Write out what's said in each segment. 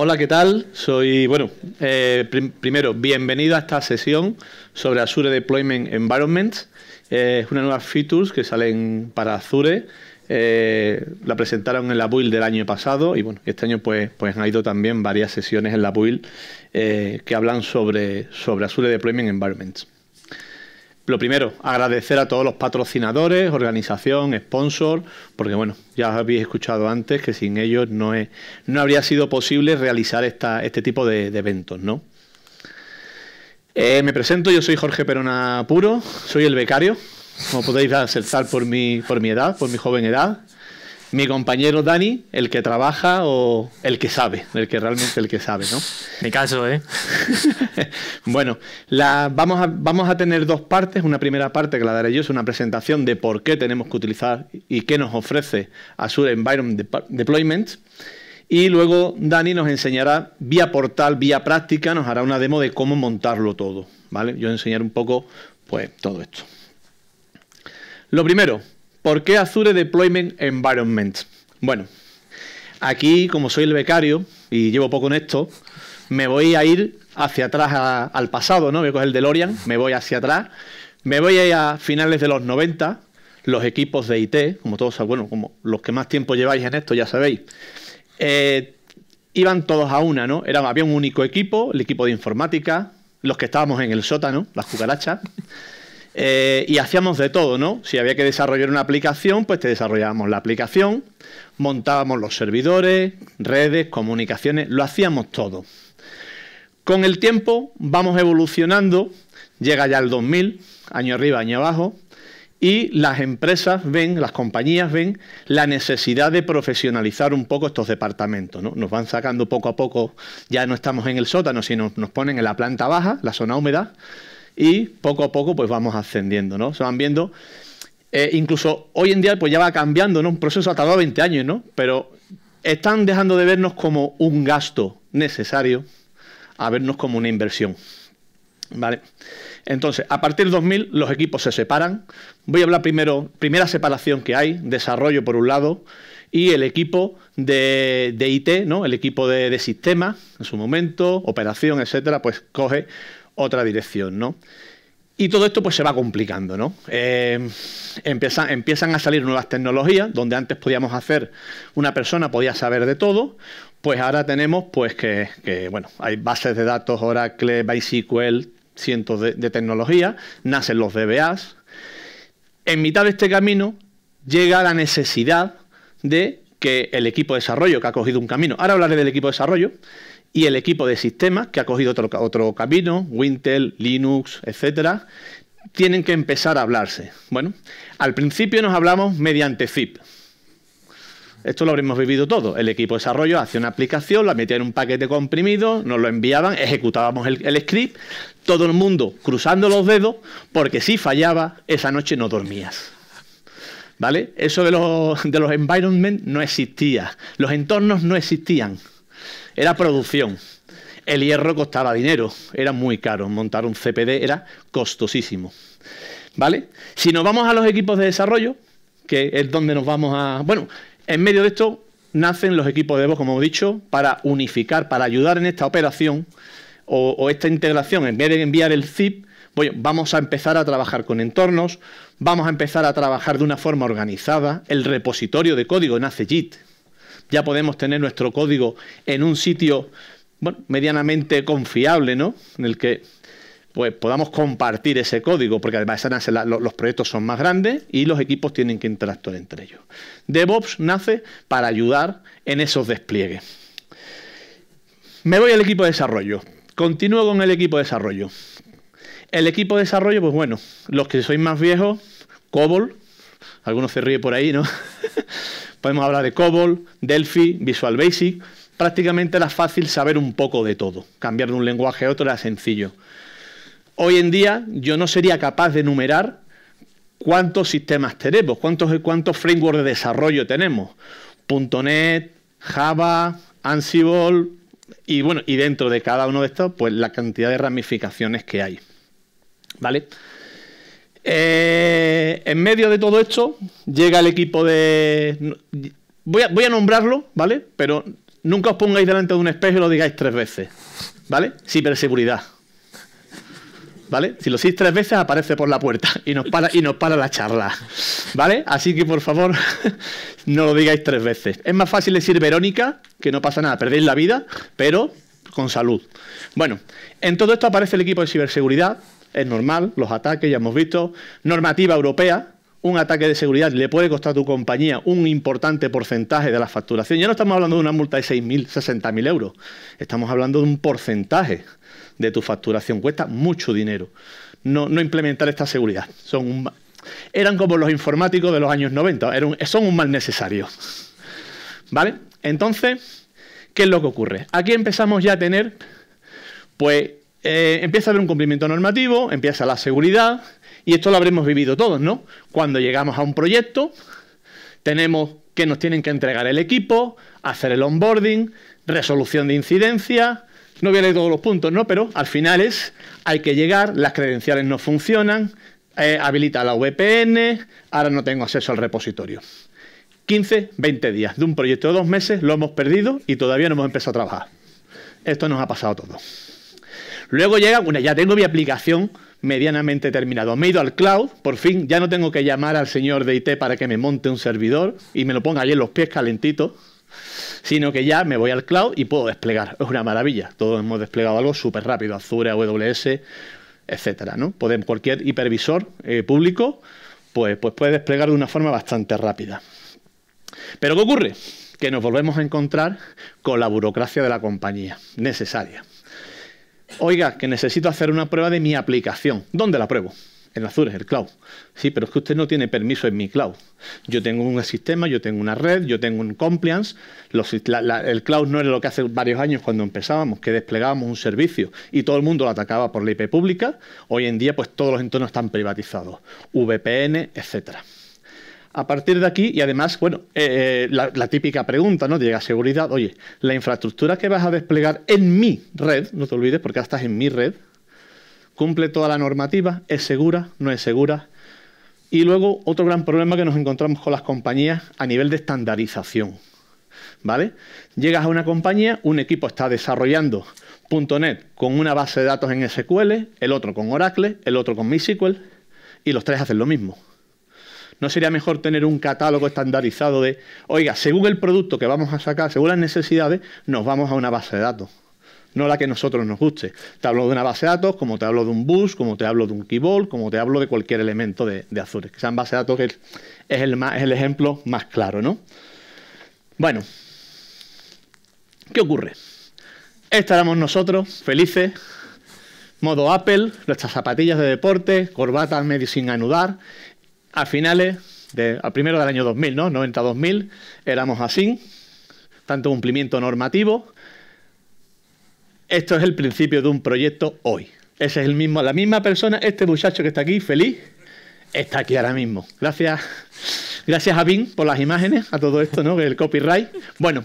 Hola, ¿qué tal? Soy, bueno, eh, primero, bienvenido a esta sesión sobre Azure Deployment Environments. Eh, es una nueva feature que salen para Azure. Eh, la presentaron en la build del año pasado y bueno, este año pues, pues han ido también varias sesiones en la build que hablan sobre, sobre Azure Deployment Environments. Lo primero, agradecer a todos los patrocinadores, organización, sponsor, porque bueno, ya habéis escuchado antes que sin ellos no, no habría sido posible realizar este tipo de, eventos, ¿no? Eh, me presento, yo soy Jorge Perona Puro, soy el becario, como podéis acertar por mi, por mi edad, por mi joven edad mi compañero Dani, el que trabaja o el que sabe, el que realmente el que sabe, ¿no? Mi caso, ¿eh? bueno, la, vamos, a, vamos a tener dos partes. Una primera parte que la daré yo es una presentación de por qué tenemos que utilizar y qué nos ofrece Azure Environment Deployment. Y luego Dani nos enseñará vía portal, vía práctica, nos hará una demo de cómo montarlo todo, ¿vale? Yo enseñaré un poco, pues, todo esto. Lo primero, ¿Por qué Azure Deployment Environment? Bueno, aquí como soy el becario y llevo poco en esto, me voy a ir hacia atrás al pasado, ¿no? Voy a coger el DeLorean, me voy hacia atrás, me voy a ir a finales de los 90, los equipos de IT, como todos, bueno, como los que más tiempo lleváis en esto, ya sabéis, eh, iban todos a una, ¿no? Era, había un único equipo, el equipo de informática, los que estábamos en el sótano, las cucarachas. Eh, y hacíamos de todo, ¿no? Si había que desarrollar una aplicación, pues te desarrollábamos la aplicación, montábamos los servidores, redes, comunicaciones, lo hacíamos todo. Con el tiempo vamos evolucionando, llega ya el 2000, año arriba, año abajo, y las empresas ven, las compañías ven la necesidad de profesionalizar un poco estos departamentos. Nos van sacando poco a poco, ya no estamos en el sótano, sino nos ponen en la planta baja, la zona húmeda, y poco a poco pues vamos ascendiendo, ¿no? Se van viendo, eh, incluso hoy en día pues ya va cambiando, ¿no? Un proceso ha tardado 20 años, ¿no? Pero están dejando de vernos como un gasto necesario a vernos como una inversión. ¿Vale? Entonces, a partir de 2000 los equipos se separan. Voy a hablar primero, primera separación que hay, desarrollo por un lado, y el equipo de, IT, ¿no? el equipo de, de sistemas en su momento, operación, etcétera, pues coge otra dirección, ¿no? Y todo esto pues se va complicando, ¿no? Eh, empiezan, a salir nuevas tecnologías, donde antes podíamos hacer, una persona podía saber de todo, pues ahora tenemos pues que, bueno, hay bases de datos, Oracle, MySQL, cientos de, de tecnologías, nacen los DBAs. En mitad de este camino llega la necesidad de que el equipo de desarrollo, que ha cogido un camino, ahora hablaré del equipo de desarrollo, y el equipo de sistemas, que ha cogido otro, camino, Wintel, Linux, etcétera, tienen que empezar a hablarse. Bueno, al principio nos hablamos mediante zip. Esto lo habremos vivido todo. El equipo de desarrollo hacía una aplicación, la metía en un paquete comprimido, nos lo enviaban, ejecutábamos el, script, todo el mundo cruzando los dedos, porque si fallaba, esa noche no dormías. ¿Vale? Eso de los, de los environment no existía. Los entornos no existían. Era producción. El hierro costaba dinero, era muy caro. Montar un CPD era costosísimo. ¿Vale? Si nos vamos a los equipos de desarrollo, que es donde nos vamos a. Bueno, en medio de esto nacen los equipos de voz, como he dicho, para unificar, para ayudar en esta operación o, esta integración. En vez de enviar el zip, vamos a empezar a trabajar con entornos, vamos a empezar a trabajar de una forma organizada. El repositorio de código nace JIT, ya podemos tener nuestro código en un sitio bueno, medianamente confiable, ¿no? En el que pues podamos compartir ese código, porque además los proyectos son más grandes y los equipos tienen que interactuar entre ellos. DevOps nace para ayudar en esos despliegues. Me voy al equipo de desarrollo. Continúo con el equipo de desarrollo. El equipo de desarrollo, pues bueno, los que sois más viejos, COBOL, algunos se ríe por ahí, ¿no? Podemos hablar de COBOL, Delphi, Visual Basic. Prácticamente era fácil saber un poco de todo. Cambiar de un lenguaje a otro era sencillo. Hoy en día yo no sería capaz de enumerar cuántos sistemas tenemos, cuántos, cuántos frameworks de desarrollo tenemos. .NET, Java, Ansible, y bueno, y dentro de cada uno de estos, pues la cantidad de ramificaciones que hay. ¿Vale? Eh, en medio de todo esto, llega el equipo de. Voy a, nombrarlo, ¿vale? Pero nunca os pongáis delante de un espejo y lo digáis tres veces, ¿vale? Ciberseguridad. ¿Vale? Si lo hacéis tres veces, aparece por la puerta y nos para, y nos para la charla. ¿Vale? Así que por favor, no lo digáis tres veces. Es más fácil decir Verónica, que no pasa nada, perdéis la vida, pero con salud. Bueno, en todo esto aparece el equipo de ciberseguridad, es normal, los ataques, ya hemos visto, normativa europea, un ataque de seguridad le puede costar a tu compañía un importante porcentaje de la facturación. Ya no estamos hablando de una multa de 6.000, 60.000 euros, estamos hablando de un porcentaje de tu facturación, cuesta mucho dinero. No, implementar esta seguridad. Son eran como los informáticos de los años 90, son un mal necesario. ¿Vale? Entonces, ¿qué es lo que ocurre? Aquí empezamos ya a tener, pues, eh, empieza a haber un cumplimiento normativo, empieza la seguridad, y esto lo habremos vivido todos, ¿no? Cuando llegamos a un proyecto, tenemos que nos tienen que entregar el equipo, hacer el onboarding, resolución de incidencia no voy a leer todos los puntos, ¿no? Pero al final es, hay que llegar, las credenciales no funcionan, eh, habilita la VPN, ahora no tengo acceso al repositorio. 15, 20 días de un proyecto de dos meses, lo hemos perdido y todavía no hemos empezado a trabajar. Esto nos ha pasado a todos. Luego llega, bueno, ya tengo mi aplicación medianamente terminado. Me he ido al cloud, por fin, ya no tengo que llamar al señor de IT para que me monte un servidor y me lo ponga ahí en los pies calentito, sino que ya me voy al cloud y puedo desplegar. Es una maravilla. Todos hemos desplegado algo súper rápido, Azure, AWS, etcétera, ¿no? Podemos, cualquier hipervisor eh, público, pues, pues puede desplegar de una forma bastante rápida. Pero ¿qué ocurre? Que nos volvemos a encontrar con la burocracia de la compañía, necesaria. Oiga, que necesito hacer una prueba de mi aplicación. ¿Dónde la pruebo? En Azure, el cloud. Sí, pero es que usted no tiene permiso en mi cloud. Yo tengo un sistema, yo tengo una red, yo tengo un compliance. el cloud no era lo que hace varios años cuando empezábamos, que desplegábamos un servicio y todo el mundo lo atacaba por la IP pública. Hoy en día, pues todos los entornos están privatizados, VPN, etcétera. A partir de aquí, y además, bueno, eh, eh, la, típica pregunta, ¿no? Llega a seguridad, oye, la infraestructura que vas a desplegar en mi red, no te olvides porque estás en mi red, cumple toda la normativa, es segura, no es segura. Y luego otro gran problema que nos encontramos con las compañías a nivel de estandarización. ¿Vale? Llegas a una compañía, un equipo está desarrollando .NET con una base de datos en SQL, el otro con Oracle, el otro con MySQL, y los tres hacen lo mismo. ¿No sería mejor tener un catálogo estandarizado de, oiga, según el producto que vamos a sacar, según las necesidades, nos vamos a una base de datos? No la que a nosotros nos guste. Te hablo de una base de datos, como te hablo de un bus, como te hablo de un keyboard, como te hablo de cualquier elemento de, de Azure. Que sean base de datos que es, el ejemplo más claro, ¿no? Bueno, ¿qué ocurre? Estaremos nosotros felices, modo Apple, nuestras zapatillas de deporte, al medio sin anudar a finales, de, a primero del año 2000, ¿no? 90-2000, éramos así, tanto cumplimiento normativo. Esto es el principio de un proyecto hoy. Ese es el mismo, la misma persona, este muchacho que está aquí, feliz, está aquí ahora mismo. Gracias, gracias a Bing por las imágenes, a todo esto, ¿no? El copyright. Bueno,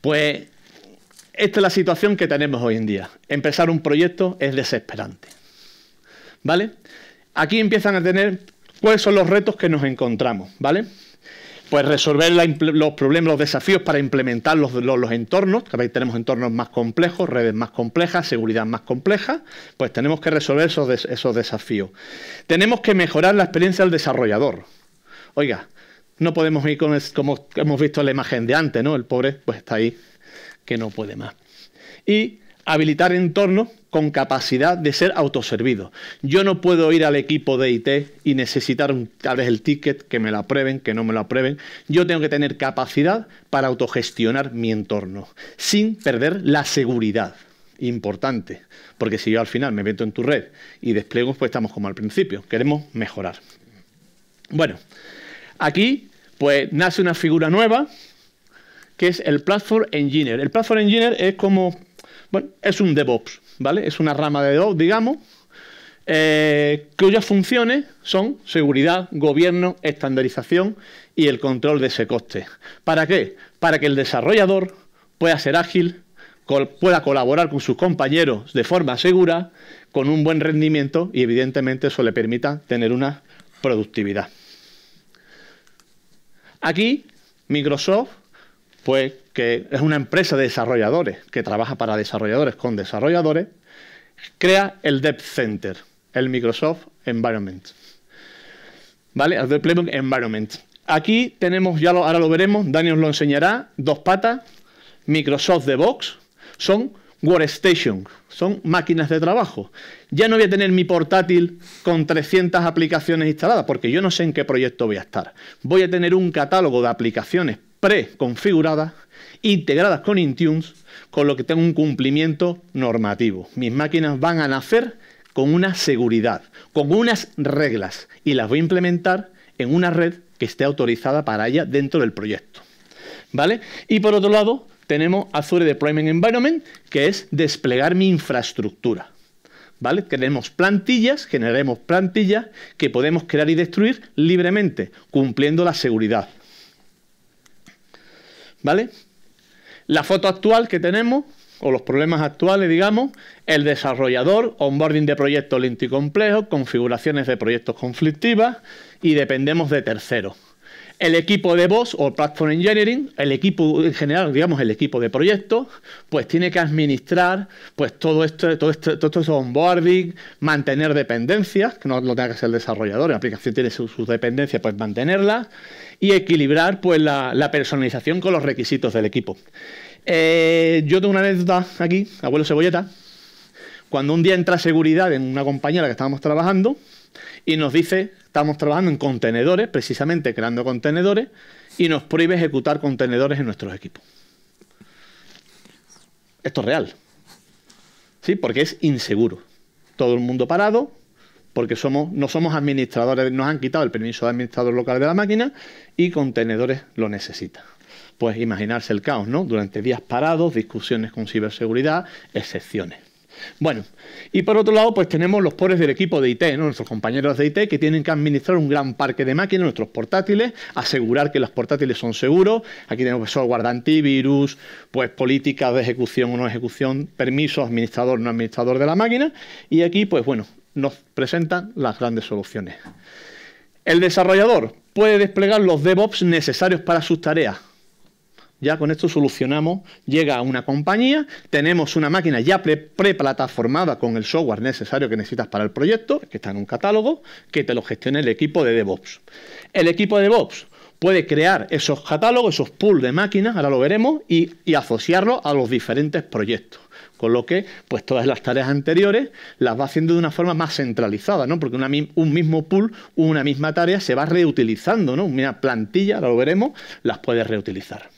pues esta es la situación que tenemos hoy en día. Empezar un proyecto es desesperante. ¿Vale? Aquí empiezan a tener ¿Cuáles son los retos que nos encontramos? ¿Vale? Pues resolver los problemas, los desafíos para implementar los, los, entornos. tenemos entornos más complejos, redes más complejas, seguridad más compleja. Pues tenemos que resolver esos, desafíos. Tenemos que mejorar la experiencia del desarrollador. Oiga, no podemos ir como hemos visto en la imagen de antes, ¿no? El pobre pues está ahí que no puede más. Y habilitar entornos con capacidad de ser autoservido Yo no puedo ir al equipo de IT y necesitar tal vez el ticket, que me lo aprueben, que no me lo aprueben. Yo tengo que tener capacidad para autogestionar mi entorno, sin perder la seguridad. Importante, porque si yo al final me meto en tu red y despliego, pues estamos como al principio, queremos mejorar. Bueno, aquí pues nace una figura nueva que es el Platform Engineer. El Platform Engineer es como es un DevOps, ¿vale? Es una rama de DevOps, digamos, eh, cuyas funciones son seguridad, gobierno, estandarización y el control de ese coste. ¿Para qué? Para que el desarrollador pueda ser ágil, pueda colaborar con sus compañeros de forma segura, con un buen rendimiento y evidentemente eso le permita tener una productividad. Aquí Microsoft pues que es una empresa de desarrolladores, que trabaja para desarrolladores con desarrolladores, crea el Dev Center, el Microsoft Environment. ¿Vale? El Playbook Environment. Aquí tenemos, ya ahora lo veremos, Daniel os lo enseñará, dos patas, Microsoft DevOps, son workstation, son máquinas de trabajo. Ya no voy a tener mi portátil con 300 aplicaciones instaladas, porque yo no sé en qué proyecto voy a estar. Voy a tener un catálogo de aplicaciones pre-configuradas, integradas con Intunes, con lo que tengo un cumplimiento normativo. Mis máquinas van a nacer con una seguridad, con unas reglas, y las voy a implementar en una red que esté autorizada para ella dentro del proyecto. ¿Vale? Y por otro lado, tenemos Azure Deployment Environment, que es desplegar mi infraestructura. ¿Vale? Tenemos plantillas, generaremos plantillas que podemos crear y destruir libremente, cumpliendo la seguridad. ¿Vale? la foto actual que tenemos, o los problemas actuales, digamos, el desarrollador, onboarding de proyectos lento y complejo, configuraciones de proyectos conflictivas y dependemos de terceros el equipo de Boss o Platform Engineering, el equipo en general, digamos el equipo de proyecto, pues tiene que administrar pues todo esto, todo esto, todo esto onboarding, mantener dependencias, que no lo tenga que ser el desarrollador, la aplicación tiene sus dependencias, pues mantenerlas y equilibrar pues la, personalización con los requisitos del equipo. Eh, yo tengo una anécdota aquí, abuelo cebolleta, cuando un día entra seguridad en una compañía en la que estábamos trabajando y nos dice estamos trabajando en contenedores, precisamente creando contenedores, y nos prohíbe ejecutar contenedores en nuestros equipos. Esto es real. ¿Sí? Porque es inseguro. Todo el mundo parado, porque somos, no somos administradores, nos han quitado el permiso de administrador local de la máquina y contenedores lo necesita. Pues imaginarse el caos, ¿no? Durante días parados, discusiones con ciberseguridad, excepciones. Bueno, y por otro lado, pues tenemos los pobres del equipo de IT, nuestros compañeros de IT que tienen que administrar un gran parque de máquinas, nuestros portátiles, asegurar que los portátiles son seguros. Aquí tenemos pues, software de antivirus, pues políticas de ejecución o no ejecución, permisos, administrador, no administrador de la máquina. Y aquí, pues bueno, nos presentan las grandes soluciones. El desarrollador puede desplegar los DevOps necesarios para sus tareas ya con esto solucionamos, llega a una compañía, tenemos una máquina ya pre-plataformada con el software necesario que necesitas para el proyecto, que está en un catálogo, que te lo gestiona el equipo de DevOps. El equipo de DevOps puede crear esos catálogos, esos pools de máquinas, ahora lo veremos, y, asociarlos a los diferentes proyectos. Con lo que, pues todas las tareas anteriores las va haciendo de una forma más centralizada, ¿no? Porque un mismo pool, una misma tarea se va reutilizando, ¿no? Una plantilla, ahora lo veremos, las puede reutilizar.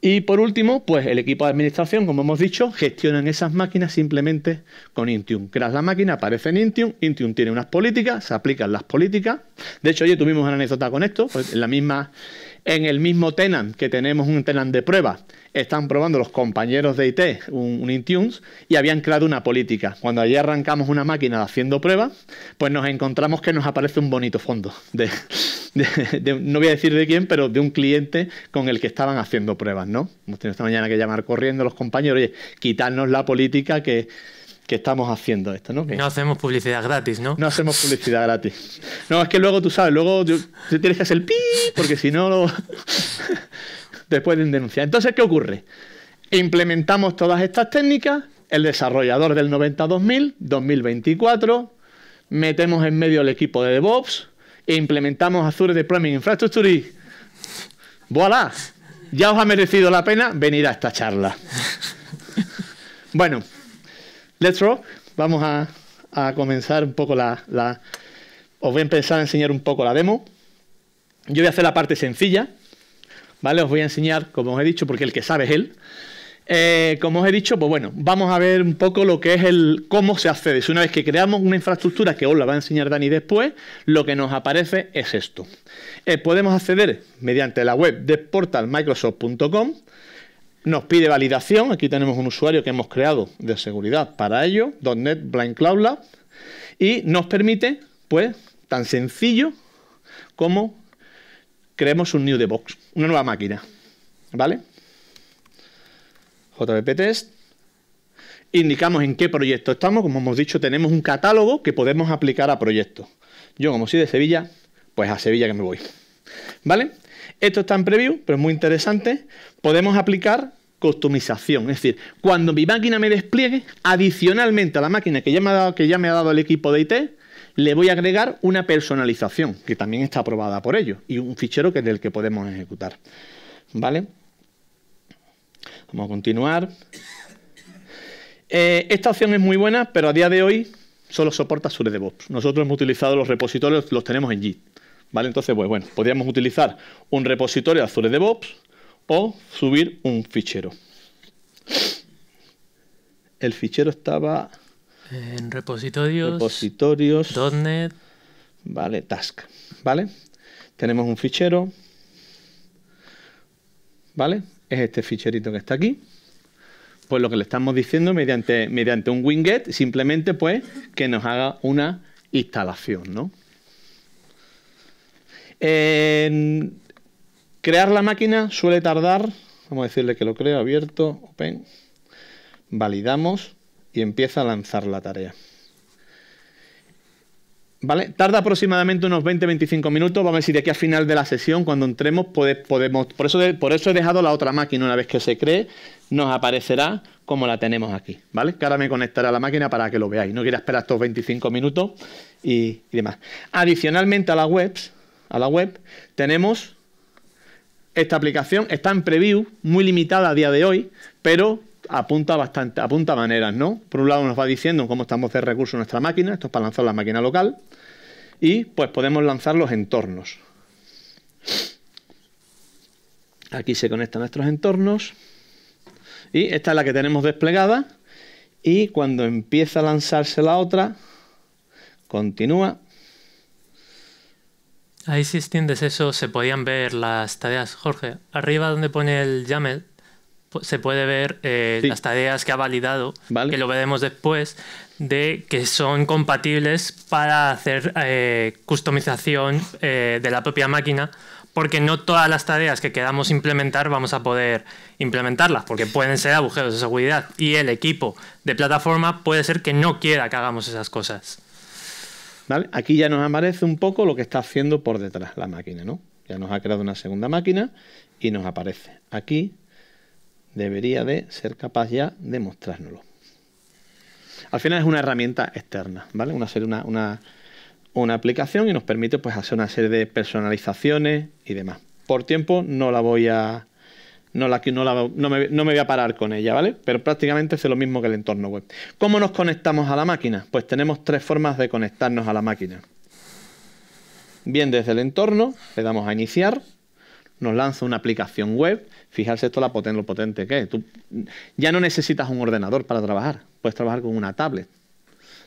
Y por último, pues el equipo de administración, como hemos dicho, gestionan esas máquinas simplemente con Intium. Creas la máquina, aparece en Intium, Intium tiene unas políticas, se aplican las políticas. De hecho, oye, tuvimos una anécdota con esto, pues en la misma en el mismo tenant que tenemos un tenant de prueba, están probando los compañeros de IT un, Intunes y habían creado una política. Cuando allí arrancamos una máquina haciendo pruebas, pues nos encontramos que nos aparece un bonito fondo. De, no voy a decir de quién, pero de un cliente con el que estaban haciendo pruebas, ¿no? Hemos tenido esta mañana que llamar corriendo a los compañeros, oye, quitarnos la política que, estamos haciendo esto, ¿no? no hacemos publicidad gratis, ¿no? No hacemos publicidad gratis. No, es que luego tú sabes, luego tienes que hacer el pi, porque si no después pueden denunciar. Entonces, ¿qué ocurre? Implementamos todas estas técnicas, el desarrollador del 90-2000, 2024, metemos en medio el equipo de DevOps e implementamos Azure Deployment Infrastructure y Ya os ha merecido la pena venir a esta charla. bueno, let's rock. Vamos a, comenzar un poco la, la... Os voy a empezar a enseñar un poco la demo. Yo voy a hacer la parte sencilla, ¿vale? Os voy a enseñar, como os he dicho, porque el que sabe es él. Eh, como os he dicho, pues bueno, vamos a ver un poco lo que es el cómo se accede. una vez que creamos una infraestructura, que os la va a enseñar Dani después, lo que nos aparece es esto. Eh, podemos acceder mediante la web de portalmicrosoft.com. Nos pide validación. Aquí tenemos un usuario que hemos creado de seguridad para ello, .NET Blind Cloud Lab, y nos permite, pues, tan sencillo como creemos un new de box, una nueva máquina, ¿vale? JBP test. Indicamos en qué proyecto estamos, como hemos dicho, tenemos un catálogo que podemos aplicar a proyectos. Yo, como soy de Sevilla, pues a Sevilla que me voy. ¿Vale? Esto está en preview, pero es muy interesante. Podemos aplicar customización, es decir, cuando mi máquina me despliegue, adicionalmente a la máquina que que ya me ha dado el equipo de IT, le voy a agregar una personalización, que también está aprobada por ello, y un fichero que es el que podemos ejecutar. ¿Vale? Vamos a continuar. Eh, esta opción es muy buena, pero a día de hoy solo soporta Azure DevOps. Nosotros hemos utilizado los repositorios, los tenemos en Git. ¿Vale? Entonces, pues bueno, podríamos utilizar un repositorio de Azure DevOps o subir un fichero. El fichero estaba en repositorios. Repositorios. .NET. Vale, task. ¿Vale? Tenemos un fichero. ¿Vale? Es este ficherito que está aquí. Pues lo que le estamos diciendo mediante, mediante un winget, simplemente pues que nos haga una instalación, crear la máquina suele tardar, vamos a decirle que lo creo, abierto, open, validamos, y empieza a lanzar la tarea. ¿Vale? Tarda aproximadamente unos 20-25 minutos. Vamos a ver si de aquí al final de la sesión, cuando entremos, podemos. Por eso, por eso he dejado la otra máquina. Una vez que se cree, nos aparecerá como la tenemos aquí. ¿Vale? Que ahora me conectará a la máquina para que lo veáis. No quiero esperar estos 25 minutos y, demás. Adicionalmente a la web, a la web, tenemos esta aplicación. Está en preview, muy limitada a día de hoy, pero apunta bastante, apunta maneras, ¿no? Por un lado nos va diciendo cómo estamos de recursos en nuestra máquina, esto es para lanzar la máquina local, y pues podemos lanzar los entornos. Aquí se conectan nuestros entornos. Y esta es la que tenemos desplegada. Y cuando empieza a lanzarse la otra, continúa. Ahí si extiendes eso se podían ver las tareas. Jorge, arriba donde pone el YAML, se puede ver eh, las tareas que ha validado, que lo veremos después, de que son compatibles para hacer eh, customización eh, de la propia máquina, porque no todas las tareas que queramos implementar vamos a poder implementarlas, porque pueden ser agujeros de seguridad y el equipo de plataforma puede ser que no quiera que hagamos esas cosas. ¿Vale? Aquí ya nos aparece un poco lo que está haciendo por detrás la máquina, ¿no? Ya nos ha creado una segunda máquina y nos aparece aquí debería de ser capaz ya de mostrárnoslo. Al final es una herramienta externa, ¿vale? Una, una, una, aplicación y nos permite pues, hacer una serie de personalizaciones y demás. Por tiempo no la voy a. No, la, no, la, no, me, no me voy a parar con ella, ¿vale? Pero prácticamente es lo mismo que el entorno web. ¿Cómo nos conectamos a la máquina? Pues tenemos tres formas de conectarnos a la máquina. Bien desde el entorno, le damos a iniciar nos lanza una aplicación web. Fijarse esto la lo potente que es. Tú ya no necesitas un ordenador para trabajar. Puedes trabajar con una tablet.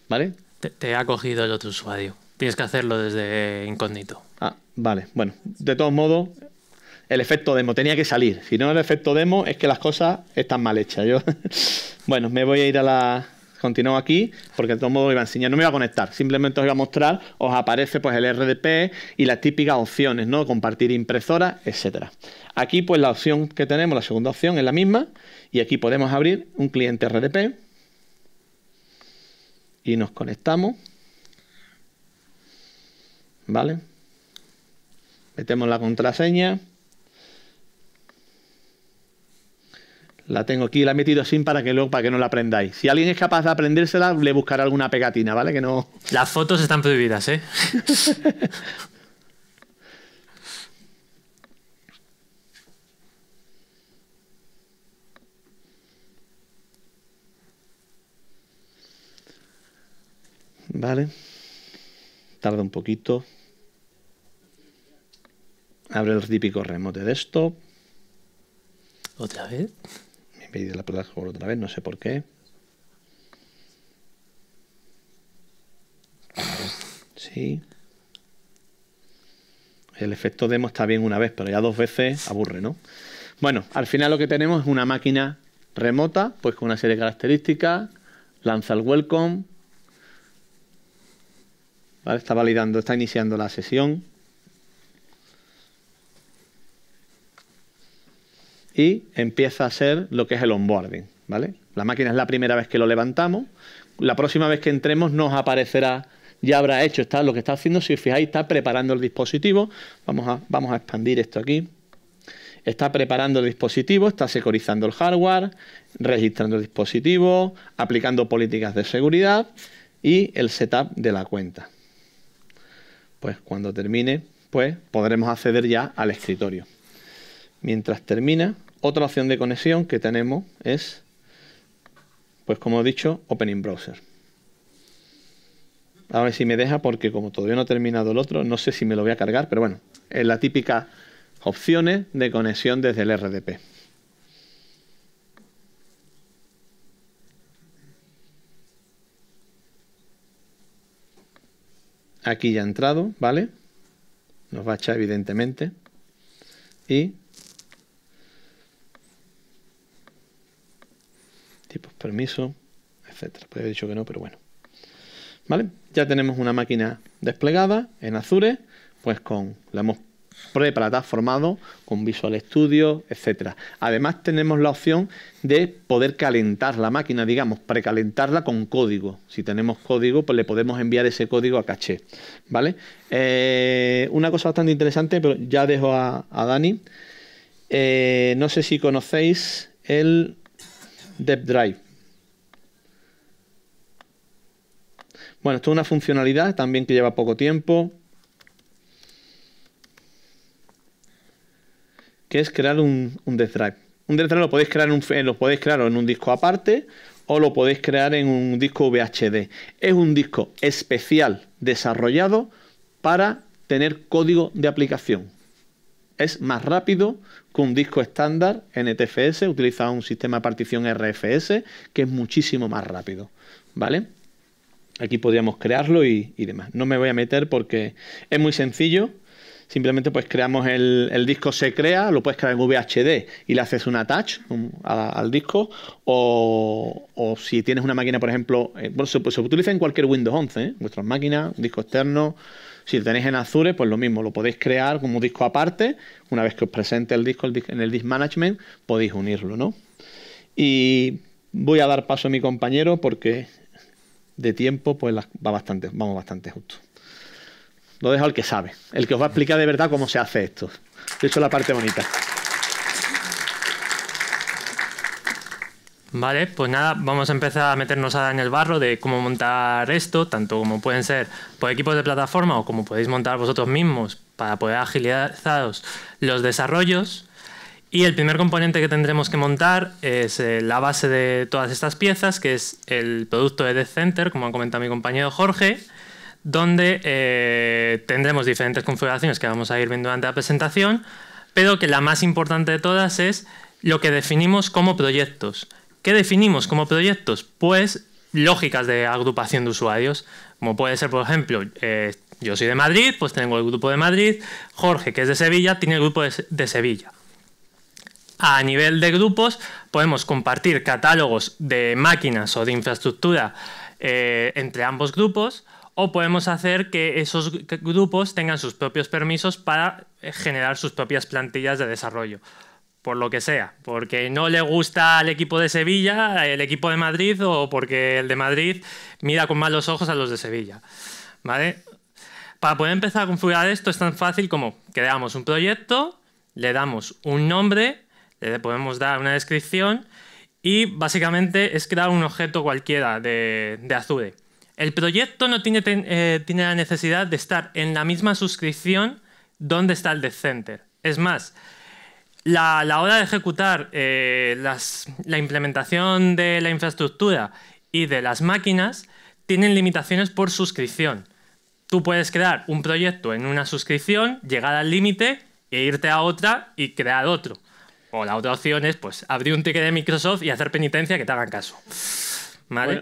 ¿Vale? Te, ha cogido el otro usuario. Tienes que hacerlo desde incógnito. Ah, vale. Bueno, de todos modos, el efecto demo tenía que salir. Si no, el efecto demo es que las cosas están mal hechas. Yo... bueno, me voy a ir a la, continuo aquí porque de todo modo iba a enseñar, no me iba a conectar, simplemente os iba a mostrar, os aparece pues el RDP y las típicas opciones, ¿no? Compartir impresora, etcétera. Aquí pues la opción que tenemos, la segunda opción es la misma y aquí podemos abrir un cliente RDP y nos conectamos. ¿Vale? Metemos la contraseña La tengo aquí, la he metido así para que, luego, para que no la aprendáis. Si alguien es capaz de aprendérsela, le buscará alguna pegatina, ¿vale? Que no... Las fotos están prohibidas, ¿eh? Vale. Tarda un poquito. Abre el típico remote de esto. ¿Otra vez? pedir la plataforma otra vez, no sé por qué. Sí. El efecto demo está bien una vez, pero ya dos veces aburre, ¿no? Bueno, al final lo que tenemos es una máquina remota, pues con una serie de características. Lanza el welcome. Está validando, está iniciando la sesión. y empieza a ser lo que es el onboarding. ¿vale? La máquina es la primera vez que lo levantamos. La próxima vez que entremos nos aparecerá, ya habrá hecho está, lo que está haciendo. Si os fijáis, está preparando el dispositivo. Vamos a, vamos a expandir esto aquí. Está preparando el dispositivo, está securizando el hardware, registrando el dispositivo, aplicando políticas de seguridad y el setup de la cuenta. Pues cuando termine, pues podremos acceder ya al escritorio mientras termina. Otra opción de conexión que tenemos es, pues como he dicho, Opening Browser. A ver si me deja, porque como todavía no he terminado el otro, no sé si me lo voy a cargar, pero bueno, es la típica opción de conexión desde el RDP. Aquí ya ha entrado, ¿vale? Nos va a echar evidentemente. Y tipos permiso, etcétera. Pues he dicho que no, pero bueno. ¿Vale? Ya tenemos una máquina desplegada en Azure, pues con la hemos formado con Visual Studio, etcétera. Además tenemos la opción de poder calentar la máquina, digamos, precalentarla con código. Si tenemos código, pues le podemos enviar ese código a caché, ¿vale? Eh, una cosa bastante interesante, pero ya dejo a, Dani. Eh, no sé si conocéis el Depth Drive. Bueno, esto es una funcionalidad también que lleva poco tiempo. Que es crear un, un Drive. Un Death Drive lo podéis crear, eh, lo podéis crear en un disco aparte o lo podéis crear en un disco VHD. Es un disco especial desarrollado para tener código de aplicación. Es más rápido, con un disco estándar NTFS, utiliza un sistema de partición RFS que es muchísimo más rápido, ¿vale? Aquí podríamos crearlo y, demás. No me voy a meter porque es muy sencillo. Simplemente pues creamos el, disco, se crea, lo puedes crear en VHD y le haces un attach al, disco. O, si tienes una máquina, por ejemplo, eh, bueno, pues, se, utiliza en cualquier Windows 11, ¿eh? vuestras máquinas, disco externo, si lo tenéis en Azure, pues lo mismo, lo podéis crear como disco aparte. Una vez que os presente el disco, en el Disk Management, podéis unirlo, ¿no? Y voy a dar paso a mi compañero porque de tiempo pues va bastante, vamos bastante justo. Lo dejo al que sabe, el que os va a explicar de verdad cómo se hace esto. De hecho, la parte bonita. Vale, pues nada, vamos a empezar a meternos ahora en el barro de cómo montar esto, tanto como pueden ser por equipos de plataforma o como podéis montar vosotros mismos para poder agilizaros los desarrollos. Y el primer componente que tendremos que montar es eh, la base de todas estas piezas, que es el producto de Death Center, como ha comentado mi compañero Jorge, donde eh, tendremos diferentes configuraciones que vamos a ir viendo durante la presentación, pero que la más importante de todas es lo que definimos como proyectos ¿Qué definimos como proyectos? Pues lógicas de agrupación de usuarios, como puede ser, por ejemplo, eh, yo soy de Madrid, pues tengo el grupo de Madrid, Jorge, que es de Sevilla, tiene el grupo de, Sevilla. A nivel de grupos, podemos compartir catálogos de máquinas o de infraestructura eh, entre ambos grupos, o podemos hacer que esos grupos tengan sus propios permisos para eh, generar sus propias plantillas de desarrollo por lo que sea, porque no le gusta al equipo de Sevilla, el equipo de Madrid o porque el de Madrid mira con malos ojos a los de Sevilla. ¿Vale? Para poder empezar a configurar esto es tan fácil como creamos un proyecto, le damos un nombre, le podemos dar una descripción y básicamente es crear un objeto cualquiera de, Azure. El proyecto no tiene, eh, tiene la necesidad de estar en la misma suscripción donde está el de Center. Es más, la, hora de ejecutar eh, la implementación de la infraestructura y de las máquinas tienen limitaciones por suscripción. Tú puedes crear un proyecto en una suscripción, llegar al límite e irte a otra y crear otro. O la otra opción es pues abrir un ticket de Microsoft y hacer penitencia que te hagan caso.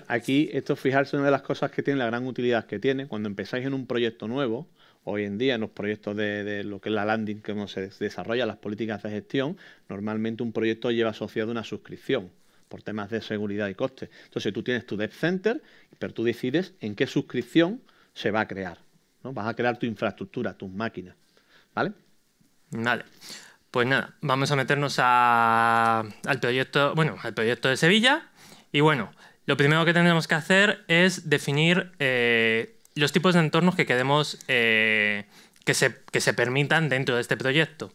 aquí esto fijarse una de las cosas que tiene la gran utilidad que tiene cuando empezáis en un proyecto nuevo, hoy en día en los proyectos de, lo que es la landing, cómo se desarrolla las políticas de gestión, normalmente un proyecto lleva asociado una suscripción por temas de seguridad y costes. Entonces tú tienes tu Dev Center, pero tú decides en qué suscripción se va a crear. ¿no? Vas a crear tu infraestructura, tus máquinas. ¿Vale? Vale. Pues nada, vamos a meternos al proyecto, bueno, al proyecto de Sevilla. Y bueno, lo primero que tenemos que hacer es definir eh, los tipos de entornos que queremos eh, que, se, que se permitan dentro de este proyecto.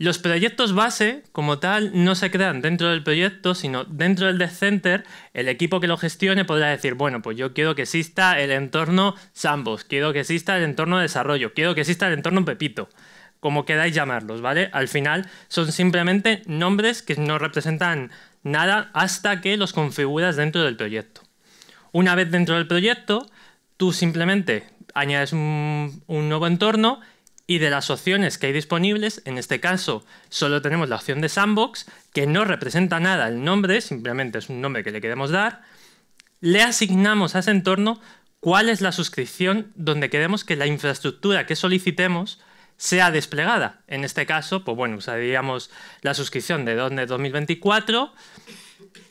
Los proyectos base, como tal, no se crean dentro del proyecto, sino dentro del Death Center, el equipo que lo gestione podrá decir, bueno, pues yo quiero que exista el entorno Sambos, quiero que exista el entorno desarrollo, quiero que exista el entorno Pepito, como queráis llamarlos, ¿vale? Al final son simplemente nombres que no representan nada hasta que los configuras dentro del proyecto. Una vez dentro del proyecto, tú simplemente añades un, nuevo entorno y de las opciones que hay disponibles, en este caso solo tenemos la opción de sandbox, que no representa nada el nombre, simplemente es un nombre que le queremos dar, le asignamos a ese entorno cuál es la suscripción donde queremos que la infraestructura que solicitemos sea desplegada. En este caso, pues bueno, usaríamos la suscripción de donde 2024.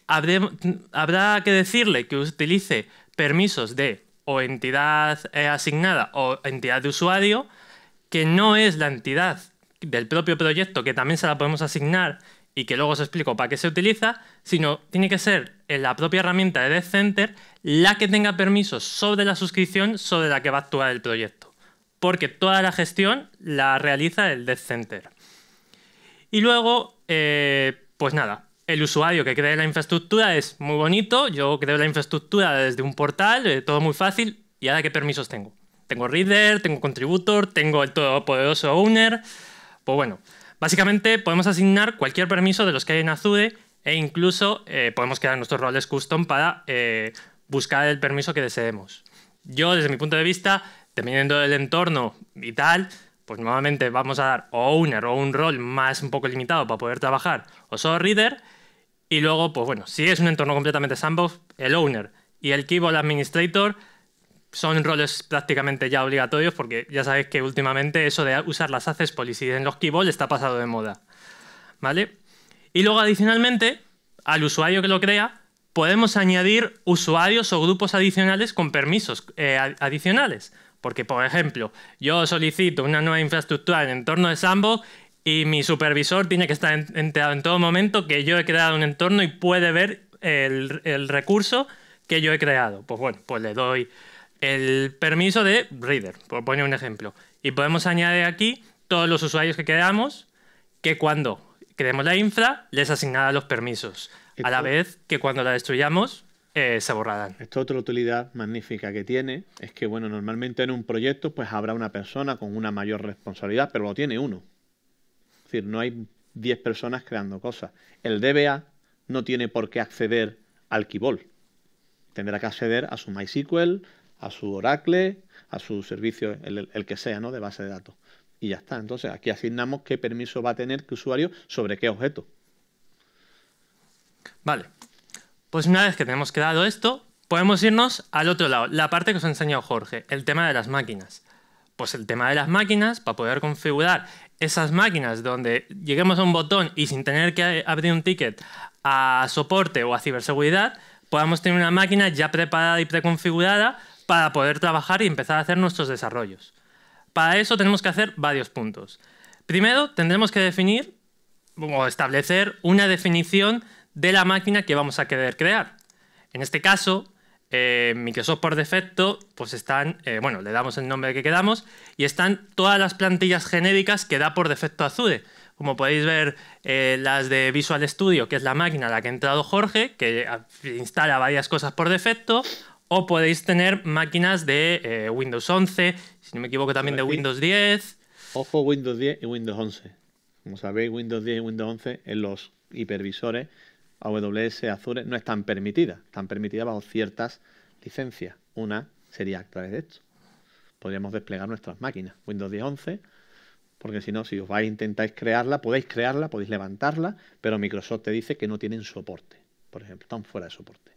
habrá que decirle que utilice permisos de o entidad eh, asignada o entidad de usuario que no es la entidad del propio proyecto que también se la podemos asignar y que luego os explico para qué se utiliza, sino tiene que ser eh, la propia herramienta de Death Center la que tenga permisos sobre la suscripción sobre la que va a actuar el proyecto. Porque toda la gestión la realiza el Death Center. Y luego, eh, pues nada, el usuario que cree la infraestructura es muy bonito, yo creo la infraestructura desde un portal, eh, todo muy fácil, y ahora qué permisos tengo. Tengo reader, tengo contributor, tengo el poderoso owner. Pues bueno, básicamente podemos asignar cualquier permiso de los que hay en Azure e incluso eh, podemos crear nuestros roles custom para eh, buscar el permiso que deseemos. Yo, desde mi punto de vista, dependiendo del entorno y tal, pues nuevamente vamos a dar owner o un rol más un poco limitado para poder trabajar o solo reader y luego, pues bueno, si es un entorno completamente sandbox, el owner y el keyboard administrator son roles prácticamente ya obligatorios porque ya sabéis que últimamente eso de usar las haces policies en los keyboards está pasado de moda. ¿Vale? Y luego adicionalmente, al usuario que lo crea, podemos añadir usuarios o grupos adicionales con permisos eh, adicionales. Porque, por ejemplo, yo solicito una nueva infraestructura en entorno de sandbox y mi supervisor tiene que estar enterado en todo momento que yo he creado un entorno y puede ver el, recurso que yo he creado. Pues bueno, pues le doy el permiso de reader, por poner un ejemplo. Y podemos añadir aquí todos los usuarios que creamos, que cuando creemos la infra, les asignará los permisos. a la vez que cuando la destruyamos, eh, se borrarán. Esta otra utilidad magnífica que tiene es que, bueno, normalmente en un proyecto pues habrá una persona con una mayor responsabilidad, pero lo tiene uno. Es decir, no hay 10 personas creando cosas. El DBA no tiene por qué acceder al Kibol. Tendrá que acceder a su MySQL, a su Oracle, a su servicio, el, que sea, ¿no? De base de datos. Y ya está. Entonces, aquí asignamos qué permiso va a tener qué usuario sobre qué objeto. Vale. Pues una vez que tenemos quedado esto, podemos irnos al otro lado, la parte que os ha enseñado Jorge, el tema de las máquinas. Pues el tema de las máquinas, para poder configurar esas máquinas donde lleguemos a un botón y sin tener que abrir un ticket a soporte o a ciberseguridad, podamos tener una máquina ya preparada y preconfigurada para poder trabajar y empezar a hacer nuestros desarrollos. Para eso tenemos que hacer varios puntos. Primero, tendremos que definir o establecer una definición de la máquina que vamos a querer crear. En este caso, Microsoft eh, por defecto, pues están, eh, bueno, le damos el nombre que quedamos, y están todas las plantillas genéricas que da por defecto Azure. Como podéis ver, eh, las de Visual Studio, que es la máquina a la que ha entrado Jorge, que instala varias cosas por defecto, o podéis tener máquinas de Windows 11, si no me equivoco también de Windows 10. Ojo Windows 10 y Windows 11. Como sabéis, Windows 10 y Windows 11 en los hipervisores AWS, Azure, no están permitidas. Están permitidas bajo ciertas licencias. Una sería a través de esto. Podríamos desplegar nuestras máquinas. Windows 10 11, porque si no, si os vais e intentáis crearla, podéis crearla, podéis levantarla, pero Microsoft te dice que no tienen soporte. Por ejemplo, están fuera de soporte.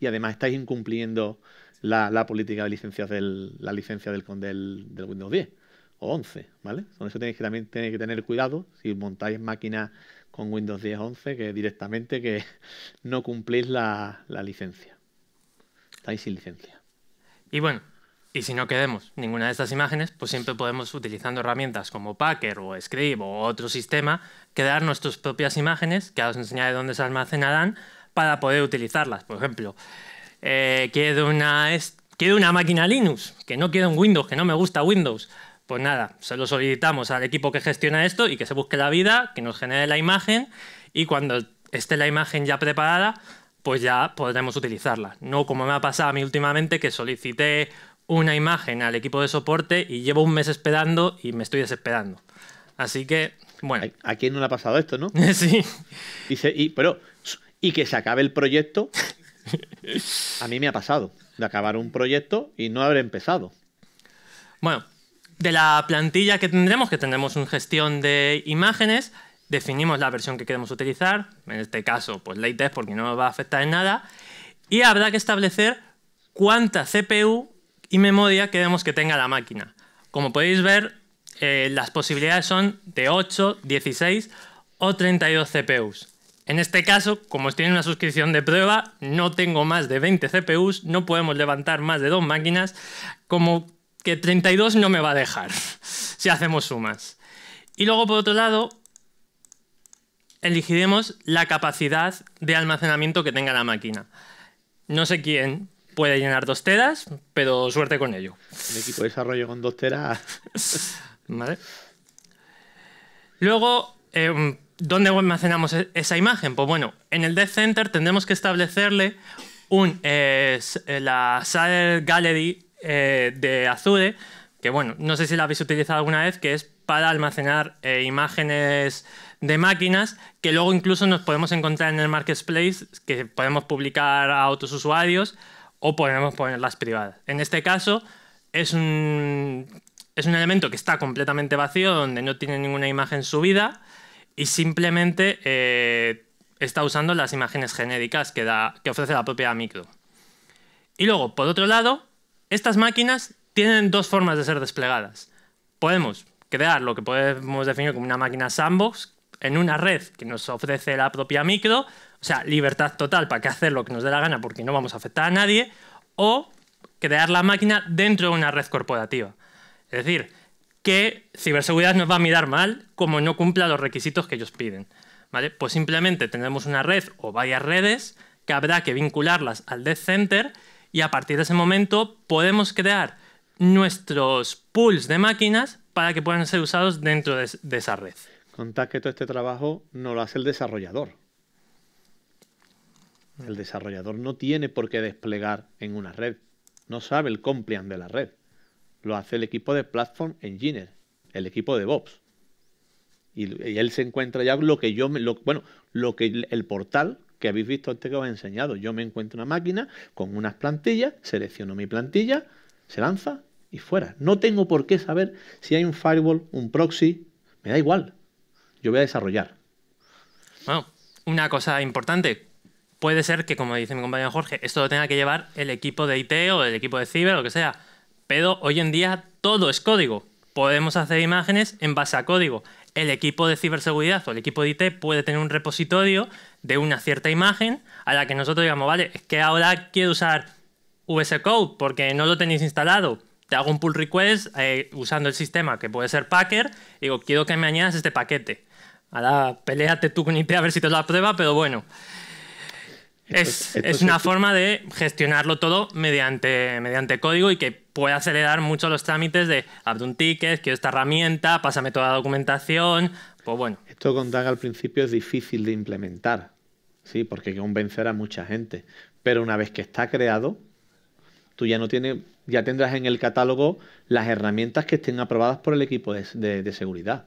Y además estáis incumpliendo la, política de licencias del, la licencia del, Windows 10 o 11, ¿vale? Con eso tenéis que también tenéis que tener cuidado si montáis máquinas con Windows 10 11 que directamente que no cumplís la, licencia. Estáis sin licencia. Y bueno, y si no queremos ninguna de estas imágenes, pues siempre podemos, utilizando herramientas como Packer o Scribe o otro sistema, crear nuestras propias imágenes, que os enseñaré dónde se almacenarán, para poder utilizarlas. Por ejemplo, eh, una, quiero una máquina Linux, que no quiero un Windows, que no me gusta Windows pues nada, se lo solicitamos al equipo que gestiona esto y que se busque la vida, que nos genere la imagen y cuando esté la imagen ya preparada, pues ya podremos utilizarla. No como me ha pasado a mí últimamente que solicité una imagen al equipo de soporte y llevo un mes esperando y me estoy desesperando. Así que, bueno. ¿A quién no le ha pasado esto, no? sí. Y, pero, y que se acabe el proyecto. a mí me ha pasado de acabar un proyecto y no haber empezado. Bueno, de la plantilla que tendremos, que tendremos una gestión de imágenes, definimos la versión que queremos utilizar, en este caso, pues LaTeX porque no nos va a afectar en nada, y habrá que establecer cuánta CPU y memoria queremos que tenga la máquina. Como podéis ver, eh, las posibilidades son de 8, 16 o 32 CPUs. En este caso, como estoy en una suscripción de prueba, no tengo más de 20 CPUs, no podemos levantar más de dos máquinas. Como que 32 no me va a dejar si hacemos sumas. Y luego, por otro lado, elegiremos la capacidad de almacenamiento que tenga la máquina. No sé quién puede llenar dos teras, pero suerte con ello. Un equipo de desarrollo con dos teras. vale. Luego, em, ¿dónde almacenamos e-, esa imagen? Pues bueno, en el Dev Center tendremos que establecerle un, eh, eh, la Shader Gallery eh, de Azure, que bueno, no sé si la habéis utilizado alguna vez, que es para almacenar eh, imágenes de máquinas que luego incluso nos podemos encontrar en el marketplace, que podemos publicar a otros usuarios o podemos ponerlas privadas. En este caso es un, es un elemento que está completamente vacío, donde no tiene ninguna imagen subida y simplemente eh, está usando las imágenes genéricas que, que ofrece la propia micro. Y luego, por otro lado, estas máquinas tienen dos formas de ser desplegadas. Podemos crear lo que podemos definir como una máquina sandbox en una red que nos ofrece la propia micro, o sea, libertad total para que hacer lo que nos dé la gana porque no vamos a afectar a nadie, o crear la máquina dentro de una red corporativa. Es decir, que ciberseguridad nos va a mirar mal como no cumpla los requisitos que ellos piden. ¿Vale? Pues simplemente tendremos una red o varias redes que habrá que vincularlas al Death Center y a partir de ese momento podemos crear nuestros pools de máquinas para que puedan ser usados dentro de, esa red. Contad que todo este trabajo no lo hace el desarrollador. El desarrollador no tiene por qué desplegar en una red. No sabe el compliant de la red. Lo hace el equipo de Platform Engineer, el equipo de DevOps. Y, él se encuentra ya lo que yo, lo, bueno, lo que el portal que habéis visto antes que os he enseñado. Yo me encuentro una máquina con unas plantillas, selecciono mi plantilla, se lanza y fuera. No tengo por qué saber si hay un firewall, un proxy, me da igual. Yo voy a desarrollar. Bueno, una cosa importante. Puede ser que, como dice mi compañero Jorge, esto lo tenga que llevar el equipo de IT o el equipo de ciber, lo que sea. Pero hoy en día todo es código. Podemos hacer imágenes en base a código el equipo de ciberseguridad o el equipo de IT puede tener un repositorio de una cierta imagen a la que nosotros digamos, vale, es que ahora quiero usar VS Code porque no lo tenéis instalado. Te hago un pull request eh, usando el sistema que puede ser Packer y digo, quiero que me añadas este paquete. Ahora peleate tú con IT a ver si te lo aprueba, pero bueno. Es, una forma de gestionarlo todo mediante, código y que puede acelerar mucho los trámites de abre un ticket, quiero esta herramienta, pásame toda la documentación. Pues bueno. Esto con DAG al principio es difícil de implementar, sí, porque hay que convencer a mucha gente. Pero una vez que está creado, tú ya no tienes, ya tendrás en el catálogo las herramientas que estén aprobadas por el equipo de, de seguridad.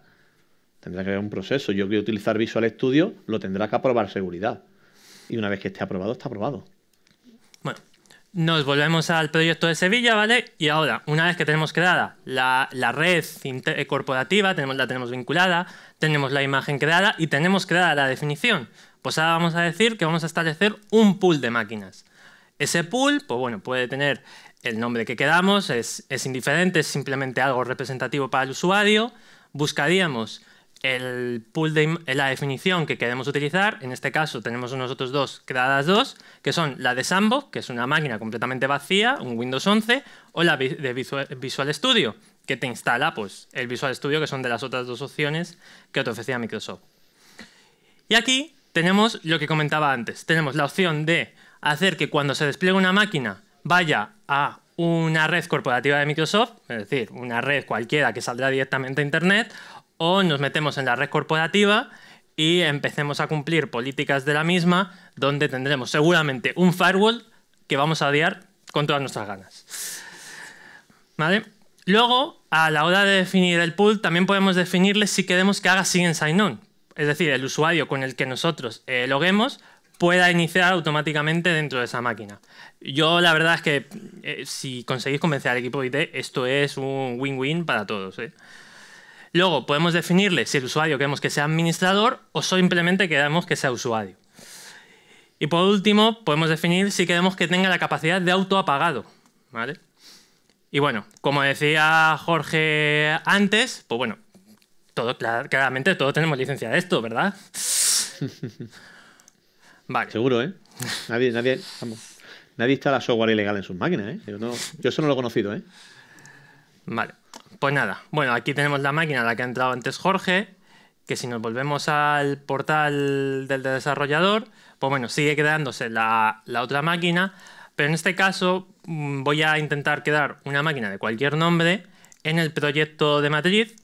Tendrá que haber un proceso. Yo quiero utilizar Visual Studio, lo tendrá que aprobar seguridad. Y una vez que esté aprobado, está aprobado. Bueno, nos volvemos al proyecto de Sevilla, ¿vale? Y ahora, una vez que tenemos creada la, red eh, corporativa, tenemos, la tenemos vinculada, tenemos la imagen creada y tenemos creada la definición. Pues ahora vamos a decir que vamos a establecer un pool de máquinas. Ese pool, pues bueno, puede tener el nombre que queramos, es, es indiferente, es simplemente algo representativo para el usuario. Buscaríamos el pool de la definición que queremos utilizar. En este caso tenemos nosotros dos creadas dos, que son la de Sandbox, que es una máquina completamente vacía, un Windows 11, o la de Visual Studio, que te instala pues, el Visual Studio, que son de las otras dos opciones que te ofrecía Microsoft. Y aquí tenemos lo que comentaba antes. Tenemos la opción de hacer que cuando se despliegue una máquina vaya a una red corporativa de Microsoft, es decir, una red cualquiera que saldrá directamente a Internet, o nos metemos en la red corporativa y empecemos a cumplir políticas de la misma, donde tendremos seguramente un firewall que vamos a odiar con todas nuestras ganas. ¿Vale? Luego, a la hora de definir el pool, también podemos definirle si queremos que haga sign sign-on. Es decir, el usuario con el que nosotros eh, loguemos pueda iniciar automáticamente dentro de esa máquina. Yo la verdad es que eh, si conseguís convencer al equipo de IT, esto es un win-win para todos. ¿eh? Luego podemos definirle si el usuario queremos que sea administrador o simplemente queremos que sea usuario. Y por último, podemos definir si queremos que tenga la capacidad de autoapagado. ¿vale? Y bueno, como decía Jorge antes, pues bueno, todo, claramente todos tenemos licencia de esto, ¿verdad? Vale. Seguro, ¿eh? Nadie, nadie, vamos, nadie instala software ilegal en sus máquinas, ¿eh? Yo, yo eso no lo he conocido, ¿eh? Vale. Pues nada, bueno, aquí tenemos la máquina a la que ha entrado antes Jorge, que si nos volvemos al portal del desarrollador, pues bueno, sigue quedándose la, otra máquina, pero en este caso mm, voy a intentar quedar una máquina de cualquier nombre en el proyecto de matriz,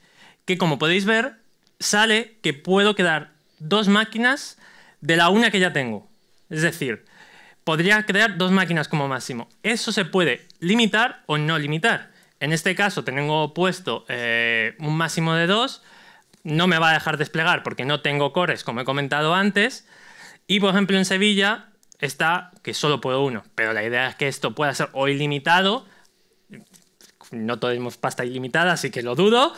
que como podéis ver, sale que puedo quedar dos máquinas de la una que ya tengo. Es decir, podría crear dos máquinas como máximo. Eso se puede limitar o no limitar. En este caso tengo puesto eh, un máximo de dos. no me va a dejar desplegar porque no tengo cores como he comentado antes, y por ejemplo en Sevilla está que solo puedo uno, pero la idea es que esto pueda ser o ilimitado, no tenemos pasta ilimitada, así que lo dudo,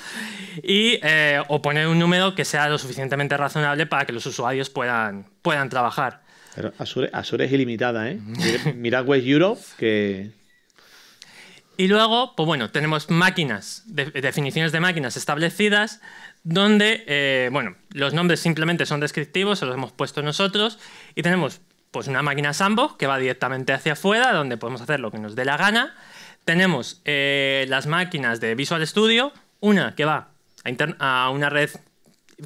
y, eh, o poner un número que sea lo suficientemente razonable para que los usuarios puedan, puedan trabajar. Pero Azure, es ilimitada, ¿eh? Mirad West Europe, que y luego, pues bueno, tenemos máquinas, definiciones de máquinas establecidas, donde, eh, bueno, los nombres simplemente son descriptivos, se los hemos puesto nosotros, y tenemos pues una máquina Sandbox que va directamente hacia afuera, donde podemos hacer lo que nos dé la gana. Tenemos eh, las máquinas de Visual Studio, una que va a, una red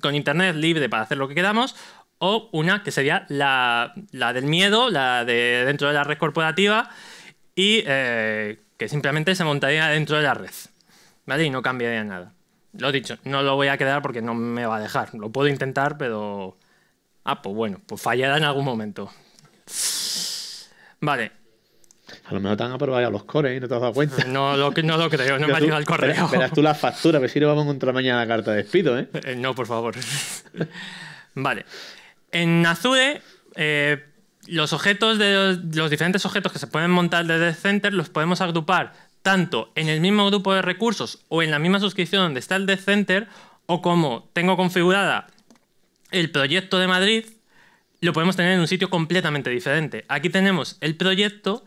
con internet libre para hacer lo que queramos, o una que sería la, del miedo, la de dentro de la red corporativa, y eh, que simplemente se montaría dentro de la red, ¿vale? Y no cambiaría nada. Lo he dicho, no lo voy a quedar porque no me va a dejar. Lo puedo intentar, pero... Ah, pues bueno, pues fallará en algún momento. Vale. A lo mejor te han aprobado ya los cores y no te has dado cuenta. No lo, no lo creo, no me ha llegado el correo. Verás, tú la factura, que si no vamos a encontrar mañana la carta de despido, ¿eh? eh no, por favor. vale. En Azure eh, los objetos de los, diferentes objetos que se pueden montar desde Center los podemos agrupar tanto en el mismo grupo de recursos o en la misma suscripción donde está el Death Center o como tengo configurada el proyecto de Madrid, lo podemos tener en un sitio completamente diferente. Aquí tenemos el proyecto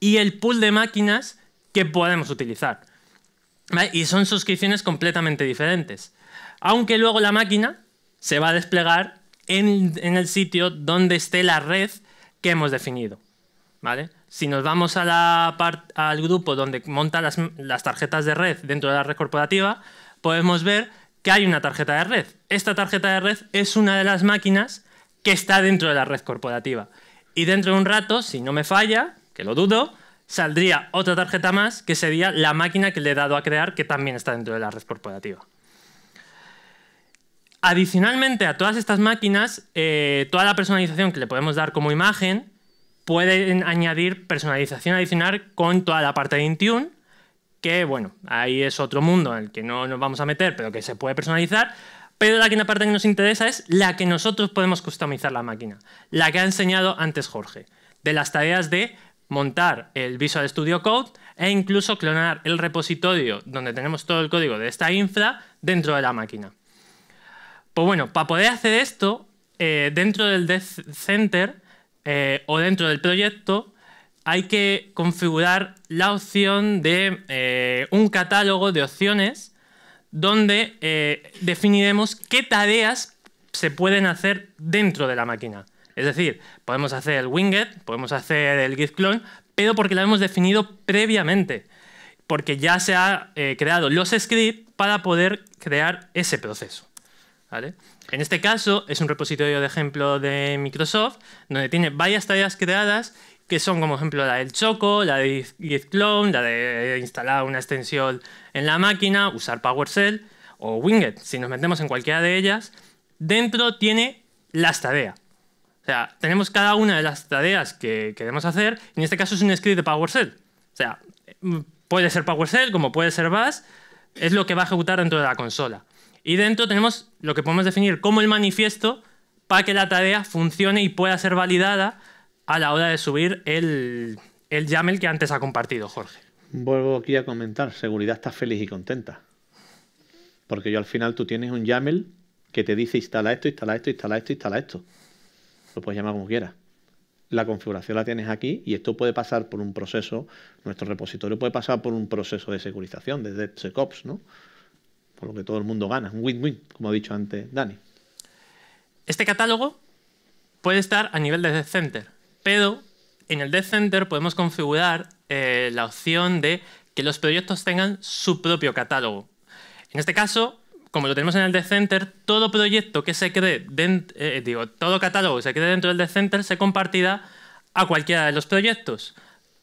y el pool de máquinas que podemos utilizar. Y son suscripciones completamente diferentes. Aunque luego la máquina se va a desplegar en, en el sitio donde esté la red que hemos definido. ¿Vale? Si nos vamos al grupo donde monta las, tarjetas de red dentro de la red corporativa, podemos ver que hay una tarjeta de red. Esta tarjeta de red es una de las máquinas que está dentro de la red corporativa. Y dentro de un rato, si no me falla, que lo dudo, saldría otra tarjeta más que sería la máquina que le he dado a crear que también está dentro de la red corporativa. Adicionalmente a todas estas máquinas, eh, toda la personalización que le podemos dar como imagen, pueden añadir personalización adicional con toda la parte de Intune, que bueno, ahí es otro mundo en el que no nos vamos a meter, pero que se puede personalizar. Pero la que la parte que nos interesa es la que nosotros podemos customizar la máquina, la que ha enseñado antes Jorge, de las tareas de montar el Visual Studio Code e incluso clonar el repositorio donde tenemos todo el código de esta infra dentro de la máquina. Pues bueno, para poder hacer esto, eh, dentro del Dev Center eh, o dentro del proyecto, hay que configurar la opción de eh, un catálogo de opciones donde definiremos qué tareas se pueden hacer dentro de la máquina. Es decir, podemos hacer el winged, podemos hacer el git clone, pero porque la hemos definido previamente, porque ya se ha creado los scripts para poder crear ese proceso. En este caso es un repositorio de ejemplo de Microsoft donde tiene varias tareas creadas que son como ejemplo la del Choco, la de Git Clone, la de instalar una extensión en la máquina, usar PowerShell o Winget. Si nos metemos en cualquiera de ellas, dentro tiene las tareas. O sea, tenemos cada una de las tareas que queremos hacer. en este caso es un script de PowerShell. O sea, puede ser PowerShell como puede ser Bash. Es lo que va a ejecutar dentro de la consola. Y dentro tenemos lo que podemos definir como el manifiesto para que la tarea funcione y pueda ser validada a la hora de subir el, YAML que antes ha compartido Jorge. Vuelvo aquí a comentar, seguridad está feliz y contenta. Porque yo al final tú tienes un YAML que te dice instala esto, instala esto, instala esto, instala esto. Lo puedes llamar como quieras. La configuración la tienes aquí y esto puede pasar por un proceso, nuestro repositorio puede pasar por un proceso de securización, desde SecOps, ¿no? con lo que todo el mundo gana, un win-win, como ha dicho antes Dani. Este catálogo puede estar a nivel de Death Center, pero en el Death Center podemos configurar eh, la opción de que los proyectos tengan su propio catálogo. En este caso, como lo tenemos en el Death Center, todo proyecto que se cree, eh, eh, digo, todo catálogo que se cree dentro del Death Center se compartirá a cualquiera de los proyectos.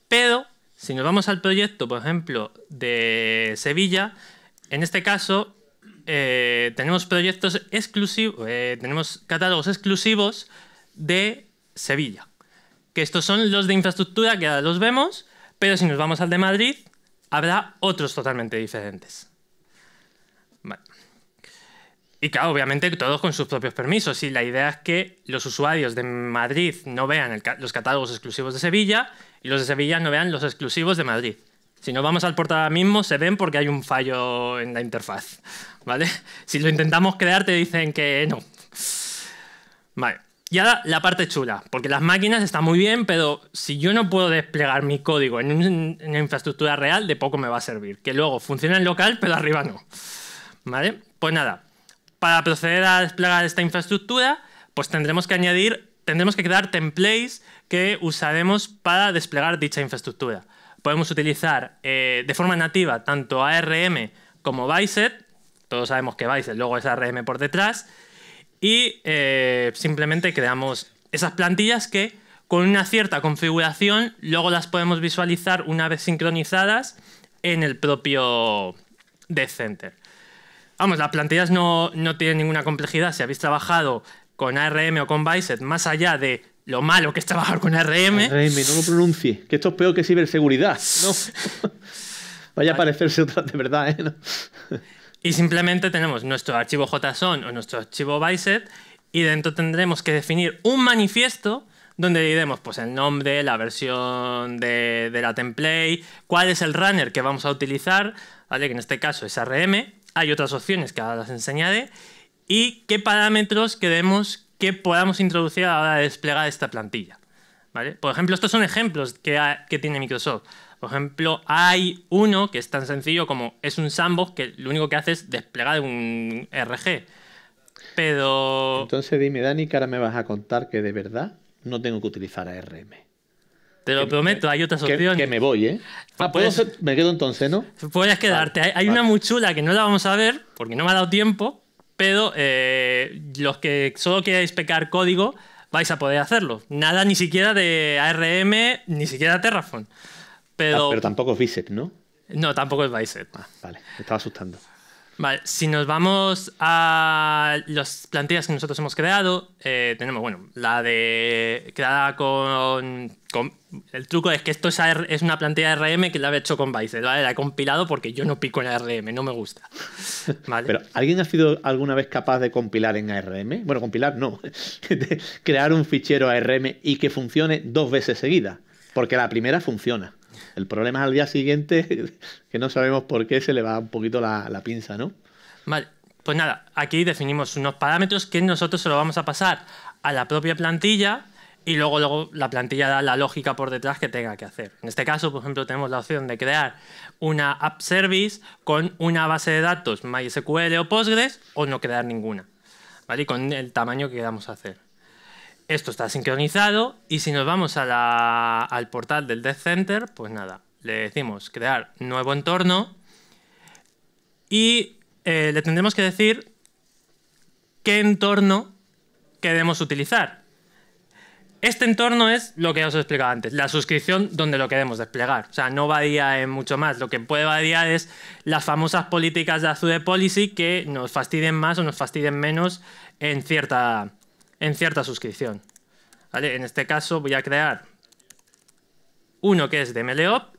Pero si nos vamos al proyecto, por ejemplo, de Sevilla, en este caso, eh, tenemos proyectos exclusivos, eh, tenemos catálogos exclusivos de Sevilla. Que estos son los de infraestructura que ahora los vemos, pero si nos vamos al de Madrid, habrá otros totalmente diferentes. Y claro, obviamente todos con sus propios permisos. Y la idea es que los usuarios de Madrid no vean los catálogos exclusivos de Sevilla y los de Sevilla no vean los exclusivos de Madrid. Si nos vamos al portal ahora mismo, se ven porque hay un fallo en la interfaz. ¿Vale? Si lo intentamos crear, te dicen que no. Vale. Y ahora la parte chula, porque las máquinas están muy bien, pero si yo no puedo desplegar mi código en, en una infraestructura real, de poco me va a servir. Que luego funciona en local, pero arriba no. ¿Vale? Pues nada, para proceder a desplegar esta infraestructura, pues tendremos que añadir, tendremos que crear templates que usaremos para desplegar dicha infraestructura podemos utilizar eh, de forma nativa tanto ARM como Bicep. Todos sabemos que Bicep luego es ARM por detrás. Y eh, simplemente creamos esas plantillas que con una cierta configuración luego las podemos visualizar una vez sincronizadas en el propio Death Center. Vamos, las plantillas no, no tienen ninguna complejidad. Si habéis trabajado con ARM o con Bicep, más allá de lo malo que es trabajar con RM. RM, no lo pronuncie, que esto es peor que ciberseguridad, Vaya a parecerse otra de verdad, ¿eh? y simplemente tenemos nuestro archivo JSON o nuestro archivo byset y dentro tendremos que definir un manifiesto donde diremos pues, el nombre, la versión de, la template, cuál es el runner que vamos a utilizar, ¿vale? que en este caso es RM, hay otras opciones que ahora las enseñaré, y qué parámetros queremos que podamos introducir a la hora de desplegar esta plantilla. ¿vale? Por ejemplo, estos son ejemplos que, tiene Microsoft. Por ejemplo, hay uno que es tan sencillo como es un sandbox que lo único que hace es desplegar un RG. Pero... Entonces dime, Dani, que ahora me vas a contar que de verdad no tengo que utilizar ARM. Te lo prometo, hay otras opciones. Que, me voy, ¿eh? Ah, pues- me quedo entonces, ¿no? Puedes quedarte. hay, una muy chula que no la vamos a ver porque no me ha dado tiempo, pero eh, los que solo queráis pecar código vais a poder hacerlo. Nada ni siquiera de ARM, ni siquiera Terraform. Ah, pero, pero tampoco es Bicep, ¿no? No, tampoco es Bicep. Ah, vale, me estaba asustando. Vale, si nos vamos a las plantillas que nosotros hemos creado, eh, tenemos, bueno, la de creada con, El truco es que esto es, una plantilla de RM que la he hecho con Bicep, ¿vale? La he compilado porque yo no pico en ARM, no me gusta. Pero, ¿alguien ha sido alguna vez capaz de compilar en ARM? Bueno, compilar no. crear un fichero ARM y que funcione dos veces seguida porque la primera funciona. El problema es al día siguiente que no sabemos por qué se le va un poquito la, pinza, ¿no? Vale, pues nada, aquí definimos unos parámetros que nosotros se lo vamos a pasar a la propia plantilla y luego, luego la plantilla da la lógica por detrás que tenga que hacer. En este caso, por ejemplo, tenemos la opción de crear una app service con una base de datos MySQL o Postgres o no crear ninguna, ¿vale? con el tamaño que queramos hacer. Esto está sincronizado y si nos vamos al portal del Death Center, pues nada, le decimos crear nuevo entorno y eh, le tendremos que decir qué entorno queremos utilizar. Este entorno es lo que os he explicado antes, la suscripción donde lo queremos desplegar. O sea, no varía en mucho más. Lo que puede variar es las famosas políticas de Azure Policy que nos fastidien más o nos fastidien menos en cierta, en cierta suscripción. En este caso voy a crear uno que es de MeleOp,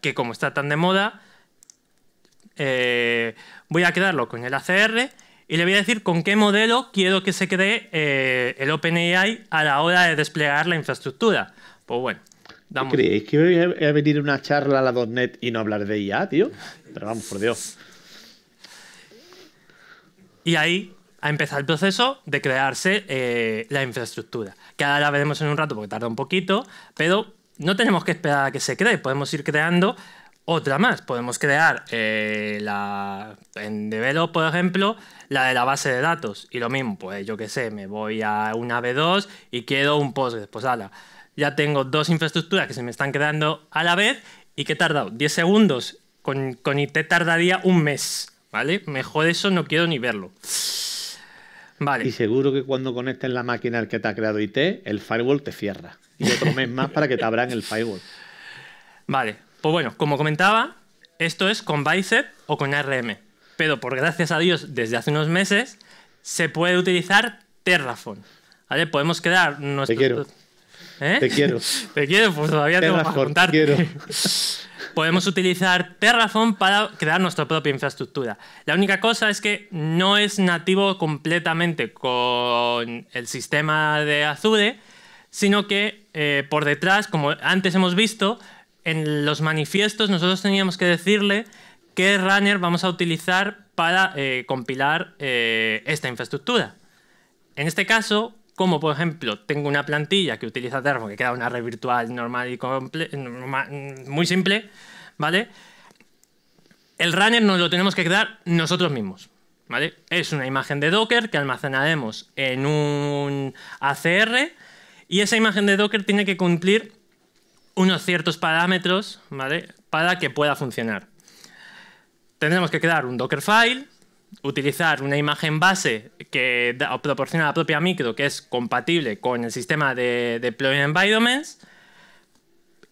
que como está tan de moda, eh, voy a crearlo con el ACR y le voy a decir con qué modelo quiero que se cree eh, el OpenAI a la hora de desplegar la infraestructura. Pues bueno, damos. ¿Creéis que voy a venir una charla a la .NET y no hablar de IA, tío? Pero vamos, por Dios. Y ahí a empezar el proceso de crearse eh, la infraestructura, que ahora la veremos en un rato porque tarda un poquito, pero no tenemos que esperar a que se cree, podemos ir creando otra más. Podemos crear eh, la, en Develop, por ejemplo, la de la base de datos. Y lo mismo, pues yo qué sé, me voy a una B2 y quiero un Postgres. Pues ala, ya tengo dos infraestructuras que se me están creando a la vez y ¿qué he tardado 10 segundos. Con, con IT tardaría un mes, ¿vale? Mejor eso no quiero ni verlo. Y seguro que cuando conectes la máquina al que te ha creado IT, el firewall te cierra. Y otro mes más para que te abran el firewall. Vale. Pues bueno, como comentaba, esto es con Bicep o con ARM. Pero por gracias a Dios, desde hace unos meses, se puede utilizar Terraform. ¿Vale? Podemos crear nuestro... ¿Eh? Te quiero. Te quiero. te quiero, pues todavía tengo para contarte. Te quiero. podemos utilizar Terraform para crear nuestra propia infraestructura. La única cosa es que no es nativo completamente con el sistema de Azure, sino que eh, por detrás, como antes hemos visto, en los manifiestos nosotros teníamos que decirle qué runner vamos a utilizar para eh, compilar eh, esta infraestructura. En este caso, como por ejemplo tengo una plantilla que utiliza Terra que queda una red virtual normal y muy simple, ¿vale? El runner nos lo tenemos que crear nosotros mismos, ¿vale? Es una imagen de Docker que almacenaremos en un ACR y esa imagen de Docker tiene que cumplir unos ciertos parámetros, Para que pueda funcionar. Tendremos que crear un Dockerfile utilizar una imagen base que proporciona la propia micro, que es compatible con el sistema de, deployment Deployment Environments,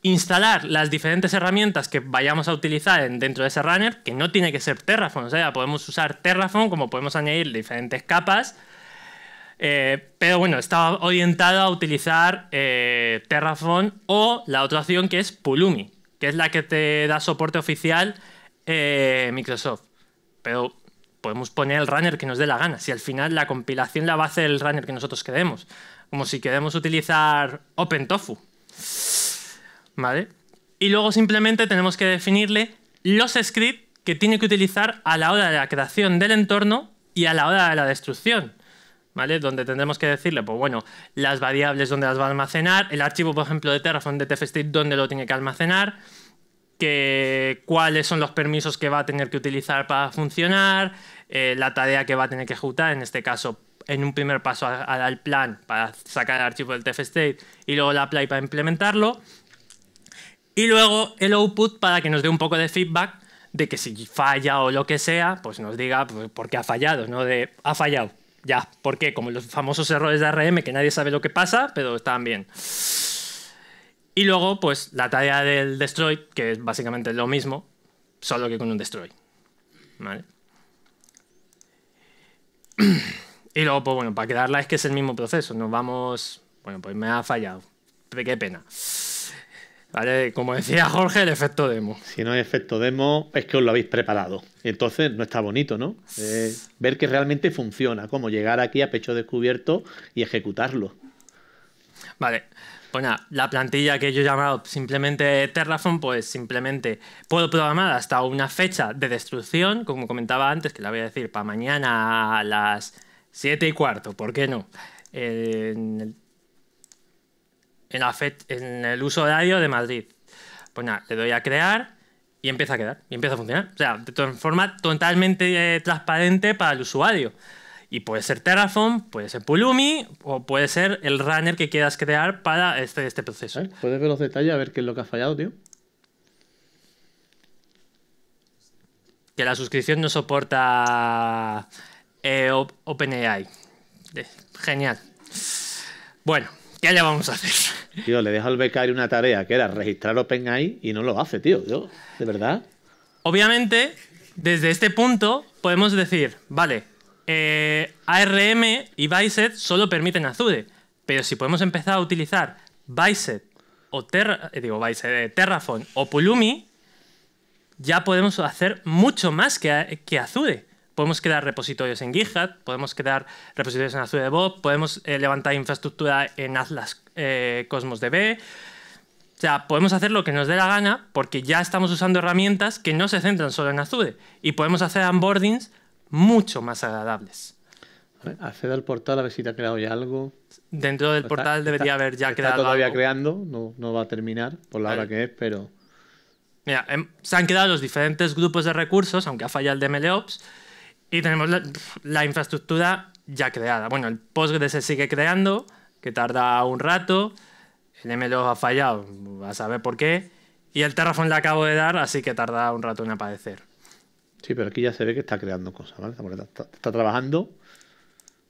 instalar las diferentes herramientas que vayamos a utilizar dentro de ese runner, que no tiene que ser Terraform, o sea, podemos usar Terraform como podemos añadir diferentes capas, eh, pero bueno, está orientado a utilizar eh, Terraform o la otra opción que es Pulumi, que es la que te da soporte oficial eh, Microsoft. Pero podemos poner el runner que nos dé la gana. Si al final la compilación la va a hacer el runner que nosotros queremos. Como si queremos utilizar OpenTofu. ¿Vale? Y luego simplemente tenemos que definirle los scripts que tiene que utilizar a la hora de la creación del entorno y a la hora de la destrucción. ¿Vale? Donde tendremos que decirle, pues bueno, las variables donde las va a almacenar, el archivo, por ejemplo, de Terraform de TFState, donde lo tiene que almacenar, que, cuáles son los permisos que va a tener que utilizar para funcionar, eh, la tarea que va a tener que ejecutar, en este caso, en un primer paso al, plan para sacar el archivo del TFState y luego la play para implementarlo. Y luego el output para que nos dé un poco de feedback de que si falla o lo que sea, pues nos diga pues, por qué ha fallado, ¿no? De ha fallado. Ya, ¿por qué? Como los famosos errores de rm que nadie sabe lo que pasa, pero están bien. Y luego, pues la tarea del destroy, que es básicamente lo mismo, solo que con un destroy. ¿Vale? Y luego, pues bueno, para quedarla es que es el mismo proceso. Nos vamos... Bueno, pues me ha fallado. Qué pena. Vale, como decía Jorge, el efecto demo. Si no hay efecto demo, es que os lo habéis preparado. Entonces no está bonito, ¿no? Eh, ver que realmente funciona, como llegar aquí a pecho descubierto y ejecutarlo. Vale, pues la plantilla que yo he llamado simplemente Terraform, pues simplemente puedo programar hasta una fecha de destrucción, como comentaba antes, que la voy a decir para mañana a las 7 y cuarto, ¿por qué no? En el, en, el uso horario de Madrid. Pues le doy a crear y empieza a quedar, y empieza a funcionar. O sea, de forma totalmente eh, transparente para el usuario. Y puede ser Terraform, puede ser Pulumi o puede ser el runner que quieras crear para este, este proceso. ¿Puedes ver los detalles a ver qué es lo que ha fallado, tío? Que la suscripción no soporta eh, OpenAI. genial. Bueno, ¿qué allá vamos a hacer? Tío, le dejo al becario una tarea que era registrar OpenAI y no lo hace, tío. Yo, de verdad. Obviamente, desde este punto podemos decir, vale, eh, ARM y Bicep solo permiten Azure, pero si podemos empezar a utilizar Bicep o Terra, eh, digo eh, Terraform o Pulumi, ya podemos hacer mucho más que, que Azude. Podemos crear repositorios en GitHub, podemos crear repositorios en Azure DevOps, podemos levantar infraestructura en Atlas Cosmos DB. O sea, podemos hacer lo que nos dé la gana porque ya estamos usando herramientas que no se centran solo en Azure y podemos hacer onboardings mucho más agradables. Acceda al portal a ver si te ha creado ya algo. Dentro del portal debería haber ya creado. todavía creando, no, va a terminar por la hora que es, pero. Mira, em, se han creado los diferentes grupos de recursos, aunque ha fallado el de MLOps, y tenemos la, infraestructura ya creada. Bueno, el Postgres se sigue creando, que tarda un rato, el MLOps ha fallado, a saber por qué, y el Terraform le acabo de dar, así que tarda un rato en aparecer. Sí, pero aquí ya se ve que está creando cosas, ¿vale? Está, trabajando.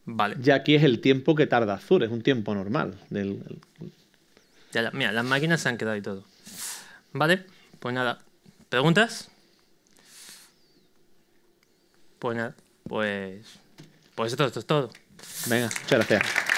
Vale. Ya aquí es el tiempo que tarda Azure, es un tiempo normal. mira, las máquinas se han quedado y todo. Vale, pues nada. ¿Preguntas? Pues nada, pues. Pues esto, esto es todo. Venga, muchas gracias.